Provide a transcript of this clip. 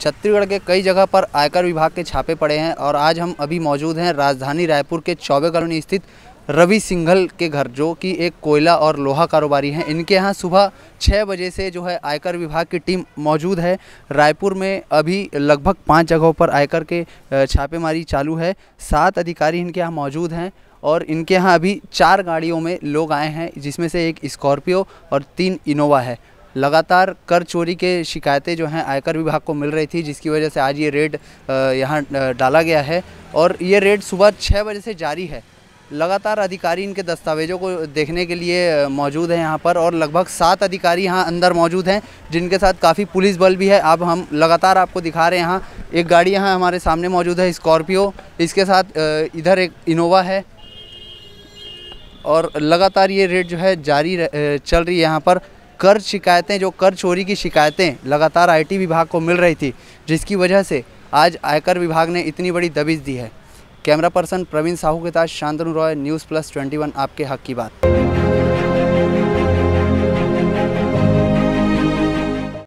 छत्तीसगढ़ के कई जगह पर आयकर विभाग के छापे पड़े हैं और आज हम अभी मौजूद हैं राजधानी रायपुर के चौबे कॉलोनी स्थित रवि सिंघल के घर जो कि एक कोयला और लोहा कारोबारी हैं इनके यहाँ सुबह छः बजे से जो है आयकर विभाग की टीम मौजूद है रायपुर में अभी लगभग पाँच जगहों पर आयकर के छापेमारी चालू है सात अधिकारी इनके यहाँ मौजूद हैं और इनके यहाँ अभी चार गाड़ियों में लोग आए हैं जिसमें से एक स्कॉर्पियो और तीन इनोवा है लगातार कर चोरी के शिकायतें जो हैं आयकर विभाग को मिल रही थी जिसकी वजह से आज ये रेड यहाँ डाला गया है और ये रेड सुबह छः बजे से जारी है लगातार अधिकारी इनके दस्तावेजों को देखने के लिए मौजूद हैं यहाँ पर और लगभग सात अधिकारी यहाँ अंदर मौजूद हैं जिनके साथ काफ़ी पुलिस बल भी है अब हम लगातार आपको दिखा रहे हैं यहाँ एक गाड़ी यहाँ हमारे सामने मौजूद है स्कॉर्पियो इसके साथ इधर एक इनोवा है और लगातार ये रेड जो है जारी चल रही है यहाँ पर कर शिकायतें जो कर चोरी की शिकायतें लगातार आईटी विभाग को मिल रही थी जिसकी वजह से आज आयकर विभाग ने इतनी बड़ी दबिश दी है कैमरा पर्सन प्रवीण साहू के साथ Shantanu Roy news plus twenty आपके हक की बात